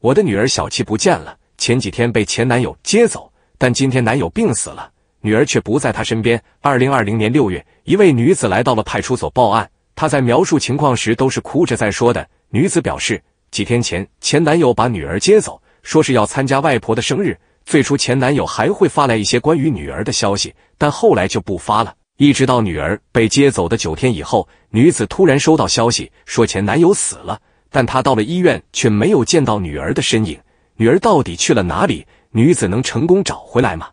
我的女儿小七不见了，前几天被前男友接走，但今天男友病死了，女儿却不在他身边。二零二零年六月，一位女子来到了派出所报案，她在描述情况时都是哭着在说的。女子表示，几天前前男友把女儿接走，说是要参加外婆的生日。最初前男友还会发来一些关于女儿的消息，但后来就不发了。一直到女儿被接走的九天以后，女子突然收到消息，说前男友死了。但他到了医院，却没有见到女儿的身影。女儿到底去了哪里？女子能成功找回来吗？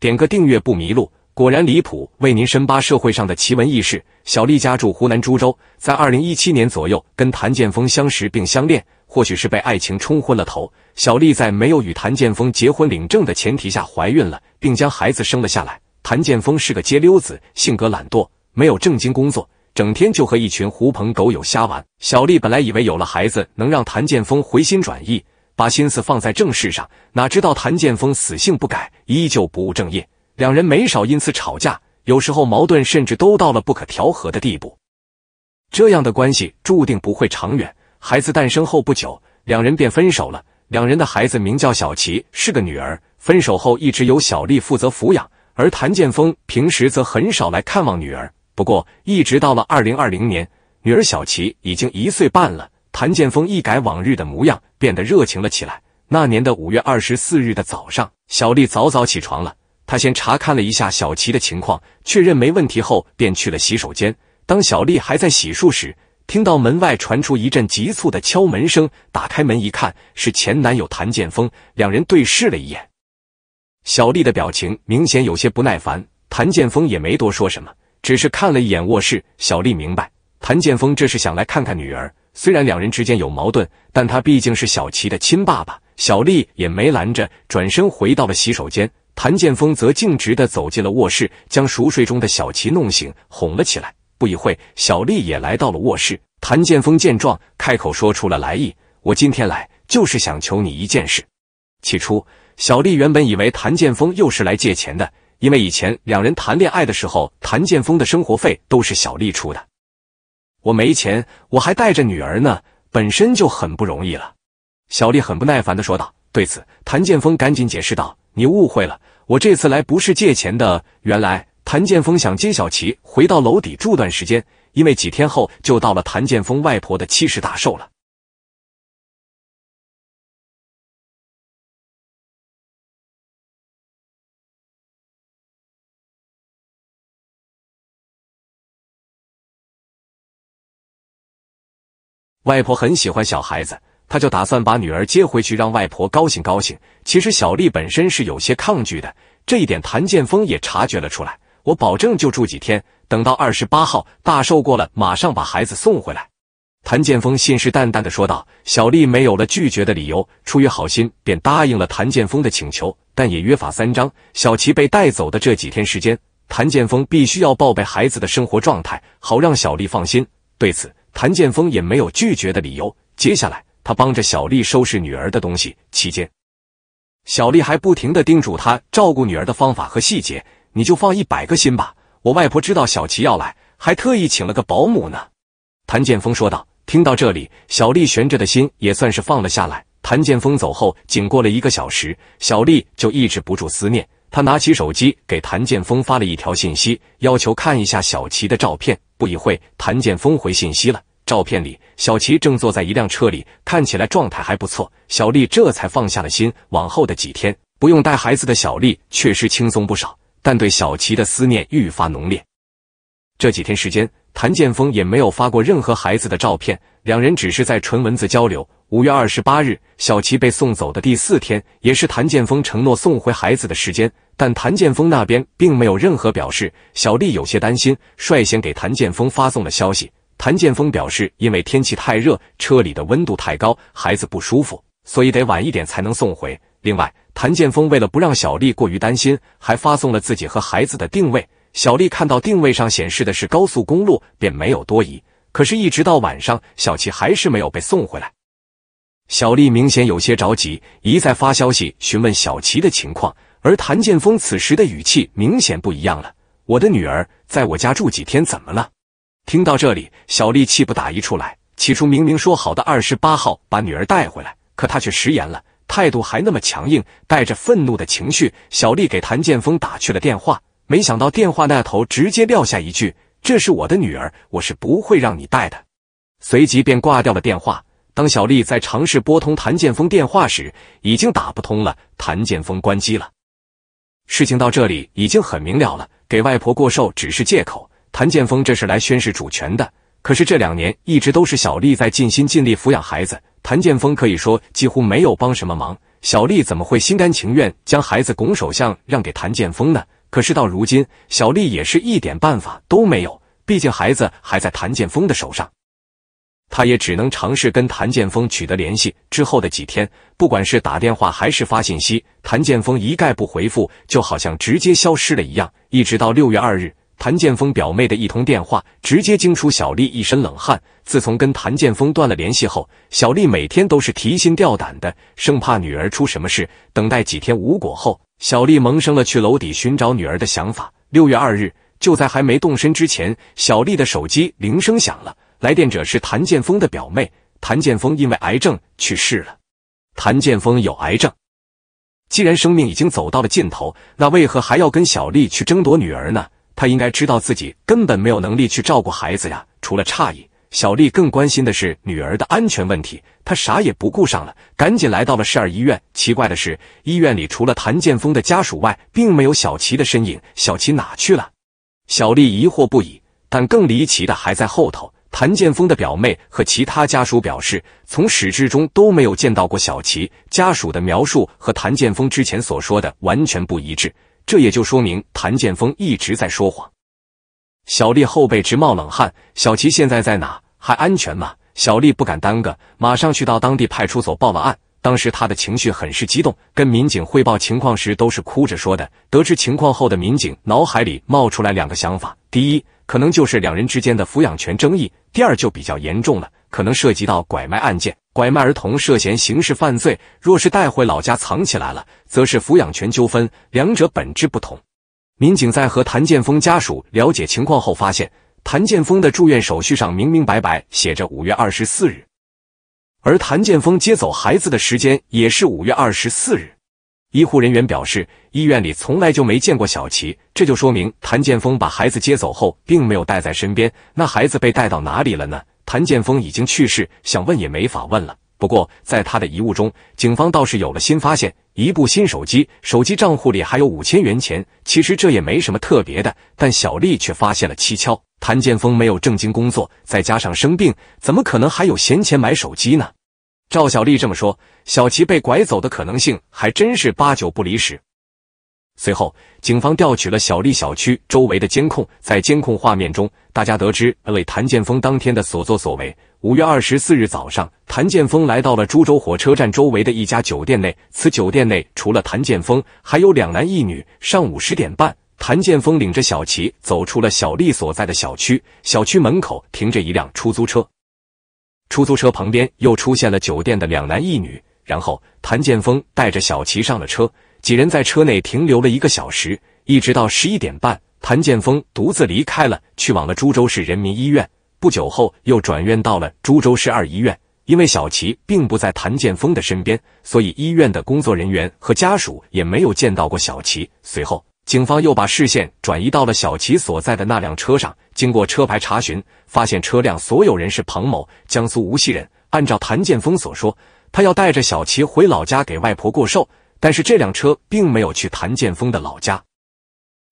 点个订阅不迷路。果然离谱，为您深扒社会上的奇闻异事。小丽家住湖南株洲，在二零一七年左右跟谭建峰相识并相恋。或许是被爱情冲昏了头，小丽在没有与谭建峰结婚领证的前提下怀孕了，并将孩子生了下来。谭建峰是个街溜子，性格懒惰，没有正经工作。整天就和一群狐朋狗友瞎玩。小丽本来以为有了孩子能让谭建锋回心转意，把心思放在正事上，哪知道谭建锋死性不改，依旧不务正业。两人没少因此吵架，有时候矛盾甚至都到了不可调和的地步。这样的关系注定不会长远。孩子诞生后不久，两人便分手了。两人的孩子名叫小琪，是个女儿。分手后一直由小丽负责抚养，而谭建锋平时则很少来看望女儿。不过，一直到了二零二零年，女儿小琪已经一岁半了。谭剑锋一改往日的模样，变得热情了起来。那年的五月二十四日的早上，小丽早早起床了。她先查看了一下小琪的情况，确认没问题后，便去了洗手间。当小丽还在洗漱时，听到门外传出一阵急促的敲门声。打开门一看，是前男友谭剑锋。两人对视了一眼，小丽的表情明显有些不耐烦。谭剑锋也没多说什么。只是看了一眼卧室，小丽明白，谭建峰这是想来看看女儿。虽然两人之间有矛盾，但他毕竟是小琪的亲爸爸，小丽也没拦着，转身回到了洗手间。谭建峰则径直的走进了卧室，将熟睡中的小琪弄醒，哄了起来。不一会，小丽也来到了卧室。谭建峰见状，开口说出了来意：“我今天来，就是想求你一件事。”起初，小丽原本以为谭建峰又是来借钱的。因为以前两人谈恋爱的时候，谭建峰的生活费都是小丽出的。我没钱，我还带着女儿呢，本身就很不容易了。小丽很不耐烦的说道。对此，谭建峰赶紧解释道：“你误会了，我这次来不是借钱的。”原来，谭建峰想接小琪回到楼底住段时间，因为几天后就到了谭建峰外婆的七十大寿了。外婆很喜欢小孩子，她就打算把女儿接回去，让外婆高兴高兴。其实小丽本身是有些抗拒的，这一点谭建峰也察觉了出来。我保证就住几天，等到二十八号大寿过了，马上把孩子送回来。谭建峰信誓旦旦的说道。小丽没有了拒绝的理由，出于好心，便答应了谭建峰的请求，但也约法三章：小琪被带走的这几天时间，谭建峰必须要报备孩子的生活状态，好让小丽放心。对此。谭建锋也没有拒绝的理由。接下来，他帮着小丽收拾女儿的东西，期间，小丽还不停的叮嘱他照顾女儿的方法和细节。你就放一百个心吧，我外婆知道小齐要来，还特意请了个保姆呢。谭建锋说道。听到这里，小丽悬着的心也算是放了下来。谭建锋走后，仅过了一个小时，小丽就抑制不住思念。他拿起手机给谭建峰发了一条信息，要求看一下小琪的照片。不一会，谭建峰回信息了。照片里，小琪正坐在一辆车里，看起来状态还不错。小丽这才放下了心。往后的几天，不用带孩子的小丽确实轻松不少，但对小琪的思念愈发浓烈。这几天时间，谭建峰也没有发过任何孩子的照片，两人只是在纯文字交流。五月二十八日，小琪被送走的第四天，也是谭建峰承诺送回孩子的时间，但谭建峰那边并没有任何表示。小丽有些担心，率先给谭建峰发送了消息。谭建峰表示，因为天气太热，车里的温度太高，孩子不舒服，所以得晚一点才能送回。另外，谭建峰为了不让小丽过于担心，还发送了自己和孩子的定位。小丽看到定位上显示的是高速公路，便没有多疑。可是，一直到晚上，小琪还是没有被送回来。小丽明显有些着急，一再发消息询问小琪的情况，而谭建峰此时的语气明显不一样了。我的女儿在我家住几天，怎么了？听到这里，小丽气不打一处来。起初明明说好的二十八号把女儿带回来，可她却食言了，态度还那么强硬，带着愤怒的情绪，小丽给谭建峰打去了电话。没想到电话那头直接撂下一句：“这是我的女儿，我是不会让你带的。”随即便挂掉了电话。当小丽在尝试拨通谭建锋电话时，已经打不通了，谭建锋关机了。事情到这里已经很明了了，给外婆过寿只是借口，谭建锋这是来宣示主权的。可是这两年一直都是小丽在尽心尽力抚养孩子，谭建锋可以说几乎没有帮什么忙。小丽怎么会心甘情愿将孩子拱手相让给谭建锋呢？可是到如今，小丽也是一点办法都没有，毕竟孩子还在谭建锋的手上。她也只能尝试跟谭建峰取得联系。之后的几天，不管是打电话还是发信息，谭建峰一概不回复，就好像直接消失了一样。一直到六月二日，谭建峰表妹的一通电话，直接惊出小丽一身冷汗。自从跟谭建峰断了联系后，小丽每天都是提心吊胆的，生怕女儿出什么事。等待几天无果后，小丽萌生了去楼底寻找女儿的想法。六月二日，就在还没动身之前，小丽的手机铃声响了。来电者是谭建锋的表妹。谭建锋因为癌症去世了。谭建锋有癌症，既然生命已经走到了尽头，那为何还要跟小丽去争夺女儿呢？他应该知道自己根本没有能力去照顾孩子呀。除了诧异，小丽更关心的是女儿的安全问题。她啥也不顾上了，赶紧来到了市二医院。奇怪的是，医院里除了谭建锋的家属外，并没有小琪的身影。小琪哪去了？小丽疑惑不已。但更离奇的还在后头。谭建峰的表妹和其他家属表示，从始至终都没有见到过小琪。家属的描述和谭建峰之前所说的完全不一致，这也就说明谭建峰一直在说谎。小丽后背直冒冷汗，小琪现在在哪？还安全吗？小丽不敢耽搁，马上去到当地派出所报了案。当时她的情绪很是激动，跟民警汇报情况时都是哭着说的。得知情况后的民警脑海里冒出来两个想法：第一，可能就是两人之间的抚养权争议。第二就比较严重了，可能涉及到拐卖案件。拐卖儿童涉嫌刑事犯罪，若是带回老家藏起来了，则是抚养权纠纷，两者本质不同。民警在和谭建峰家属了解情况后，发现谭建峰的住院手续上明明白白写着五月二十四日，而谭建峰接走孩子的时间也是五月二十四日。医护人员表示，医院里从来就没见过小琪，这就说明谭建峰把孩子接走后，并没有带在身边。那孩子被带到哪里了呢？谭建峰已经去世，想问也没法问了。不过在他的遗物中，警方倒是有了新发现：一部新手机，手机账户里还有五千元钱。其实这也没什么特别的，但小丽却发现了蹊跷。谭建峰没有正经工作，再加上生病，怎么可能还有闲钱买手机呢？赵小丽这么说。小齐被拐走的可能性还真是八九不离十。随后，警方调取了小丽小区周围的监控，在监控画面中，大家得知为谭建峰当天的所作所为。五月二十四日早上，谭建峰来到了株洲火车站周围的一家酒店内。此酒店内除了谭建峰，还有两男一女。上午十点半，谭建峰领着小齐走出了小丽所在的小区。小区门口停着一辆出租车，出租车旁边又出现了酒店的两男一女。然后，谭建峰带着小齐上了车，几人在车内停留了一个小时，一直到十一点半，谭建峰独自离开了，去往了株洲市人民医院。不久后，又转院到了株洲市二医院。因为小齐并不在谭建峰的身边，所以医院的工作人员和家属也没有见到过小齐。随后，警方又把视线转移到了小齐所在的那辆车上，经过车牌查询，发现车辆所有人是彭某，江苏无锡人。按照谭建峰所说。他要带着小齐回老家给外婆过寿，但是这辆车并没有去谭建峰的老家，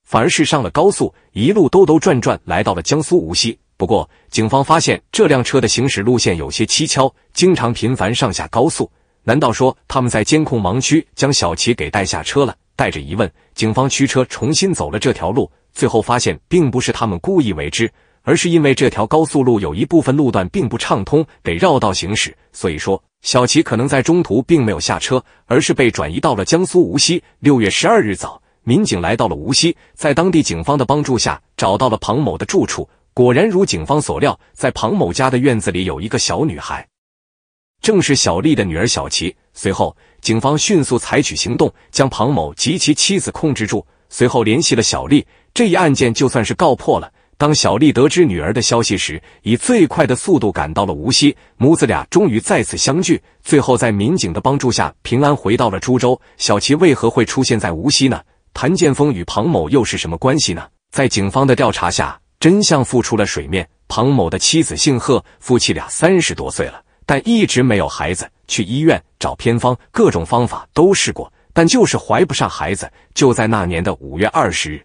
反而是上了高速，一路兜兜转转来到了江苏无锡。不过，警方发现这辆车的行驶路线有些蹊跷，经常频繁上下高速。难道说他们在监控盲区将小齐给带下车了？带着疑问，警方驱车重新走了这条路，最后发现并不是他们故意为之，而是因为这条高速路有一部分路段并不畅通，得绕道行驶。所以说。小齐可能在中途并没有下车，而是被转移到了江苏无锡。六月十二日早，民警来到了无锡，在当地警方的帮助下，找到了庞某的住处。果然如警方所料，在庞某家的院子里有一个小女孩，正是小丽的女儿小齐。随后，警方迅速采取行动，将庞某及其妻子控制住。随后联系了小丽，这一案件就算是告破了。当小丽得知女儿的消息时，以最快的速度赶到了无锡，母子俩终于再次相聚。最后，在民警的帮助下，平安回到了株洲。小琪为何会出现在无锡呢？谭建峰与庞某又是什么关系呢？在警方的调查下，真相浮出了水面。庞某的妻子姓贺，夫妻俩三十多岁了，但一直没有孩子。去医院找偏方，各种方法都试过，但就是怀不上孩子。就在那年的五月二十日。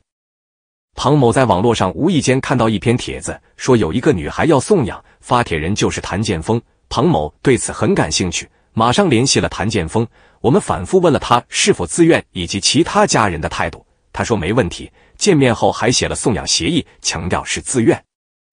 庞某在网络上无意间看到一篇帖子，说有一个女孩要送养，发帖人就是谭建峰。庞某对此很感兴趣，马上联系了谭建峰。我们反复问了他是否自愿以及其他家人的态度，他说没问题。见面后还写了送养协议，强调是自愿。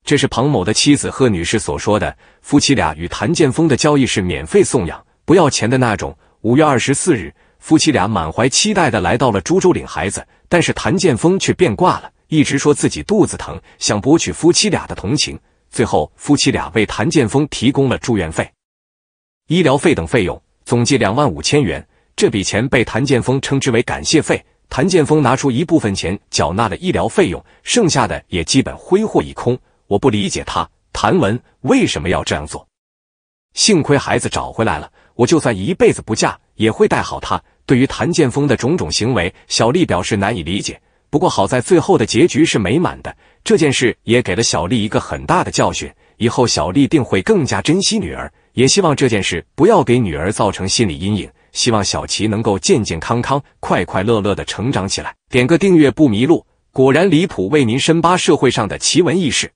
这是庞某的妻子贺女士所说的。夫妻俩与谭建峰的交易是免费送养，不要钱的那种。五月二十四日，夫妻俩满怀期待的来到了株洲领孩子。但是谭建峰却变卦了，一直说自己肚子疼，想博取夫妻俩的同情。最后夫妻俩为谭建峰提供了住院费、医疗费等费用，总计两万五千元。这笔钱被谭建峰称之为感谢费。谭建峰拿出一部分钱缴纳了医疗费用，剩下的也基本挥霍一空。我不理解他谭文为什么要这样做。幸亏孩子找回来了，我就算一辈子不嫁，也会带好他。对于谭建锋的种种行为，小丽表示难以理解。不过好在最后的结局是美满的，这件事也给了小丽一个很大的教训。以后小丽定会更加珍惜女儿，也希望这件事不要给女儿造成心理阴影。希望小琪能够健健康康、快快乐乐的成长起来。点个订阅不迷路，果然离谱，为您深扒社会上的奇闻异事。